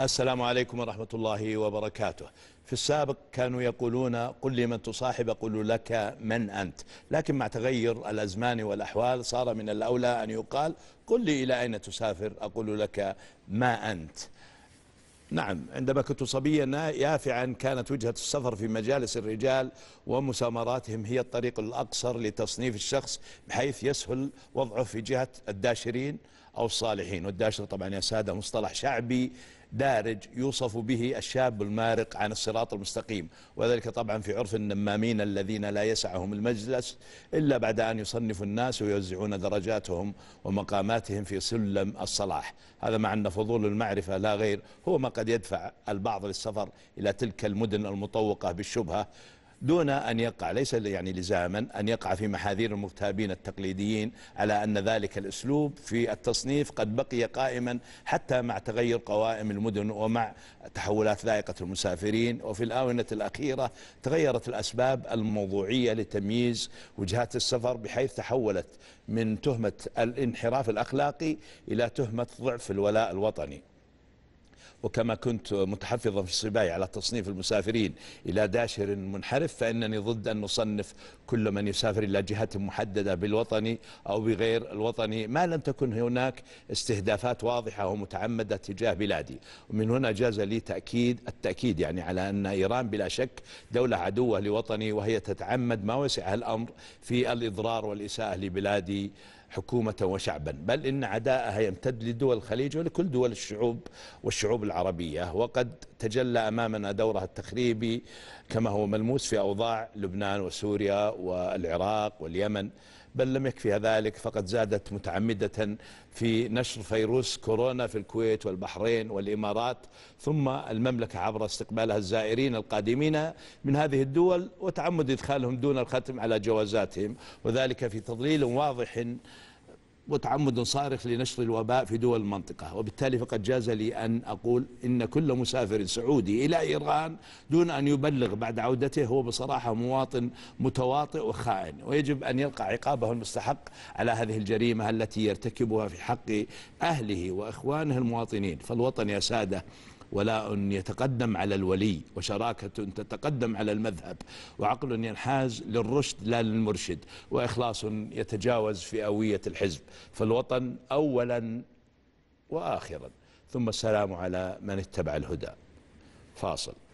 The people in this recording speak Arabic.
السلام عليكم ورحمة الله وبركاته في السابق كانوا يقولون قل لمن تصاحب قل لك من أنت لكن مع تغير الأزمان والأحوال صار من الأولى أن يقال قل لي إلى أين تسافر أقول لك ما أنت نعم عندما كنت صبيا يافعا كانت وجهة السفر في مجالس الرجال ومسامراتهم هي الطريق الأقصر لتصنيف الشخص بحيث يسهل وضعه في جهة الداشرين أو الصالحين والداشر طبعا يا سادة مصطلح شعبي دارج يوصف به الشاب المارق عن الصراط المستقيم وذلك طبعا في عرف النمامين الذين لا يسعهم المجلس إلا بعد أن يصنفوا الناس ويوزعون درجاتهم ومقاماتهم في سلم الصلاح هذا مع أن فضول المعرفة لا غير هو ما قد يدفع البعض للسفر إلى تلك المدن المطوقة بالشبهة دون أن يقع ليس يعني لزاما أن يقع في محاذير المغتابين التقليديين على أن ذلك الأسلوب في التصنيف قد بقي قائما حتى مع تغير قوائم المدن ومع تحولات ذائقة المسافرين وفي الآونة الأخيرة تغيرت الأسباب الموضوعية لتمييز وجهات السفر بحيث تحولت من تهمة الانحراف الأخلاقي إلى تهمة ضعف الولاء الوطني وكما كنت متحفظا في صباي على تصنيف المسافرين إلى داشر منحرف فإنني ضد أن نصنف كل من يسافر إلى جهات محددة بالوطني أو بغير الوطني ما لم تكن هناك استهدافات واضحة ومتعمدة تجاه بلادي ومن هنا جاز لي تأكيد التأكيد يعني على أن إيران بلا شك دولة عدوة لوطني وهي تتعمد ما وسعها الأمر في الإضرار والإساءة لبلادي حكومة وشعبا بل إن عداءها يمتد لدول الخليج ولكل دول الشعوب والشعوب العربية وقد تجلى أمامنا دورها التخريبي كما هو ملموس في أوضاع لبنان وسوريا والعراق واليمن بل لم يكفيها ذلك فقد زادت متعمدة في نشر فيروس كورونا في الكويت والبحرين والإمارات ثم المملكة عبر استقبالها الزائرين القادمين من هذه الدول وتعمد إدخالهم دون الختم على جوازاتهم وذلك في تضليل واضح وتعمد صارخ لنشر الوباء في دول المنطقة وبالتالي فقد جاز لي أن أقول إن كل مسافر سعودي إلى إيران دون أن يبلغ بعد عودته هو بصراحة مواطن متواطئ وخائن ويجب أن يلقى عقابه المستحق على هذه الجريمة التي يرتكبها في حق أهله وإخوانه المواطنين فالوطن يا سادة ولاء يتقدم على الولي وشراكة تتقدم على المذهب وعقل ينحاز للرشد لا للمرشد وإخلاص يتجاوز فئوية الحزب فالوطن أولا وآخرا ثم السلام على من اتبع الهدى فاصل